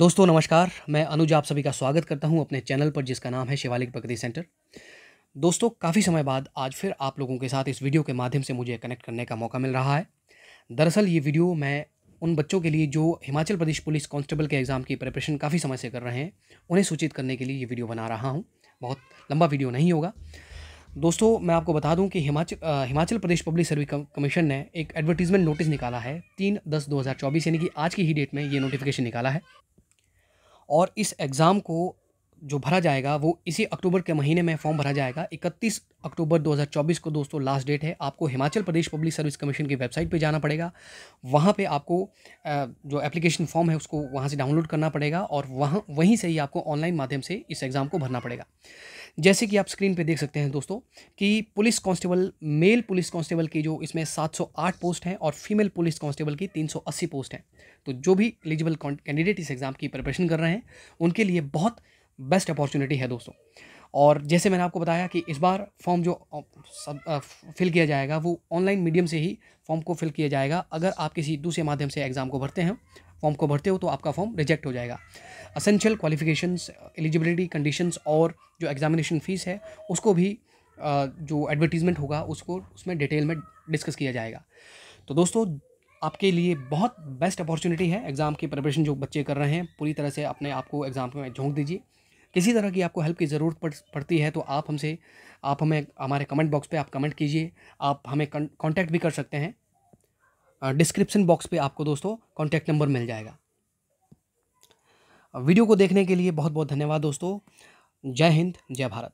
दोस्तों नमस्कार मैं अनुज आप सभी का स्वागत करता हूं अपने चैनल पर जिसका नाम है शिवालिक प्रकृति सेंटर दोस्तों काफ़ी समय बाद आज फिर आप लोगों के साथ इस वीडियो के माध्यम से मुझे कनेक्ट करने का मौका मिल रहा है दरअसल ये वीडियो मैं उन बच्चों के लिए जो हिमाचल प्रदेश पुलिस कांस्टेबल के एग्ज़ाम की प्रिपरेशन काफ़ी समय से कर रहे हैं उन्हें सूचित करने के लिए ये वीडियो बना रहा हूँ बहुत लंबा वीडियो नहीं होगा दोस्तों मैं आपको बता दूं कि Himachal Himachal Pradesh public service commission ने एक एडवर्टीजमेंट नोटिस निकाला है तीन दस दो हज़ार चौबीस यानी कि आज की ही डेट में ये नोटिफिकेशन निकाला है और इस एग्ज़ाम को जो भरा जाएगा वो इसी अक्टूबर के महीने में फॉर्म भरा जाएगा 31 अक्टूबर 2024 को दोस्तों लास्ट डेट है आपको Himachal Pradesh public service commission की वेबसाइट पे जाना पड़ेगा वहाँ पे आपको जो एप्लीकेशन फॉर्म है उसको वहाँ से डाउनलोड करना पड़ेगा और वहाँ वहीं से ही आपको ऑनलाइन माध्यम से इस एग्ज़ाम को भरना पड़ेगा जैसे कि आप स्क्रीन पर देख सकते हैं दोस्तों कि police constable male police constable की जो इसमें 708 पोस्ट हैं और फीमेल पुलिस कांस्टेबल की 380 पोस्ट हैं तो जो भी एलिजिबल कैंडिडेट इस एग्ज़ाम की प्रिपरेशन कर रहे हैं उनके लिए बहुत बेस्ट अपॉर्चुनिटी है दोस्तों और जैसे मैंने आपको बताया कि इस बार फॉर्म जो सब फिल किया जाएगा वो ऑनलाइन मीडियम से ही फॉर्म को फिल किया जाएगा अगर आप किसी दूसरे माध्यम से एग्ज़ाम को भरते हैं फॉर्म को भरते हो तो आपका फॉर्म रिजेक्ट हो जाएगा असेंशियल क्वालिफिकेशंस एलिजिबिलिटी कंडीशंस और जो एग्जामिनेशन फ़ीस है उसको भी जो एडवर्टीज़मेंट होगा उसको उसमें डिटेल में डिस्कस किया जाएगा तो दोस्तों आपके लिए बहुत बेस्ट अपॉर्चुनिटी है एग्ज़ाम की प्रिपरेशन जो बच्चे कर रहे हैं पूरी तरह से अपने आप को एग्ज़ाम में झोंक दीजिए किसी तरह की आपको हेल्प की ज़रूरत पड़ पड़ती है तो आप हमसे आप हमें हमारे कमेंट बॉक्स पे आप कमेंट कीजिए आप हमें कांटेक्ट भी कर सकते हैं डिस्क्रिप्शन बॉक्स पे आपको दोस्तों कांटेक्ट नंबर मिल जाएगा वीडियो को देखने के लिए बहुत बहुत धन्यवाद दोस्तों जय हिंद जय भारत